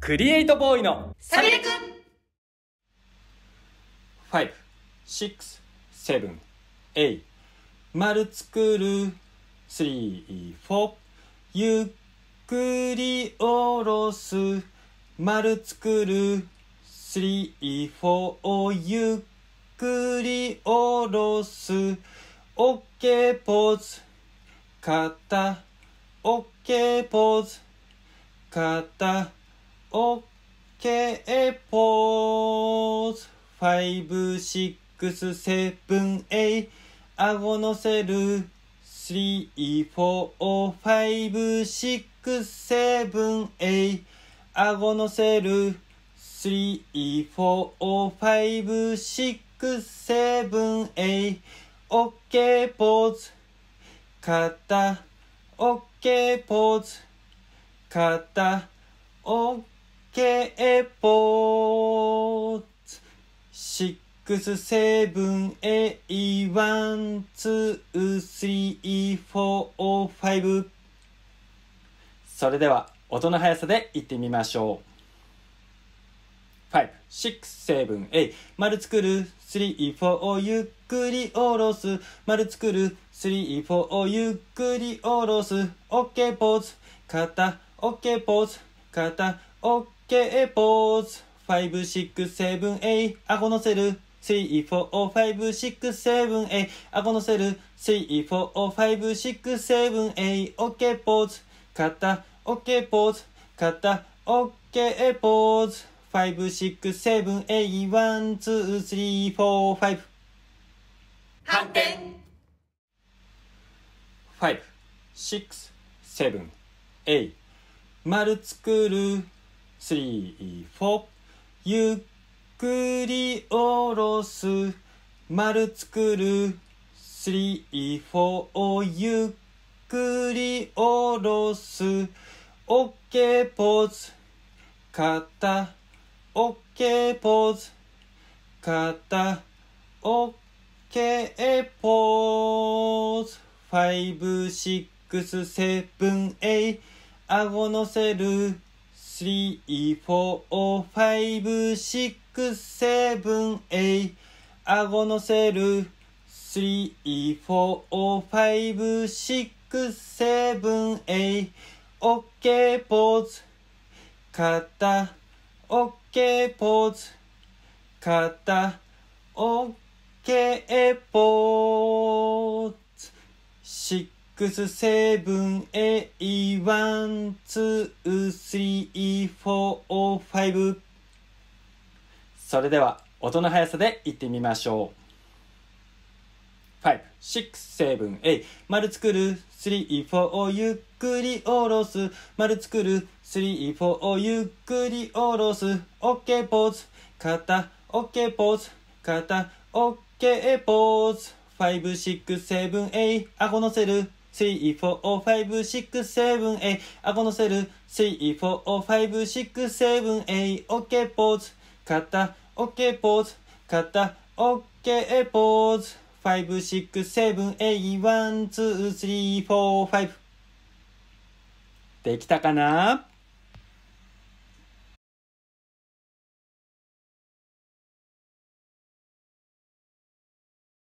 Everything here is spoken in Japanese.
クリエイトボーイのサビレク5、6、7、8丸作る3、4ゆっくりおろす丸作る3、4ゆっくりおろすオッケーポーズ肩オッケーポーズ肩オッケーポーズ。ファイブ、シックス、セブン、エイ。顎のせる。スリー、フォー、オ、ファイブ、シックス、セブン、エイ。顎のせる。スリー、フォー、オ、ファイブ、シックス、セブン、エイ。オッケーポーズ。肩。オッケーポーズ。肩。オッケーポーズ。K-POT シックスセブンエイワンツースリーフォーファイブそれでは音の速さでいってみましょう5 6 7 8丸作る3 4ゆっくり下ろす丸作る3 4ゆっくり下ろす OK ポーズ肩 OK ポーズ肩 OK K ポーズ5678ごのせる345678ごのせる345678オッケーポーズ肩オッケーポーズ肩オッケーポーズ5678123455反転567 8丸作るスリー、フォー。ゆっくりおろす。丸作る。スリー、フォー。ゆっくりおろす。オッケーポーズ。肩。オッケーポーズ。肩。オッケーポーズ。ファイブ、シックス、セブン、エイ。顎乗せる。three, four, five, six, seven, eight 顎のセル three, four, five, six, seven, eight オッケーポーズ肩オッケーポーズ肩オッケーポーズしっ6、7、8、1、2、3、4、5。それでは、音の速さでいってみましょう。5、6、7、8。丸作る、3、4をゆっくり下ろす。丸作る、3、4をゆっくり下ろす。OK ポーズ。肩、OK ポーズ。肩、OK ポーズ。5、6、7、8。顎のせる。34567A あごのせる 34567A オッケーポーズ肩オッケーポーズ肩オッケーポーズ5 6 7ォーファイブ。できたかな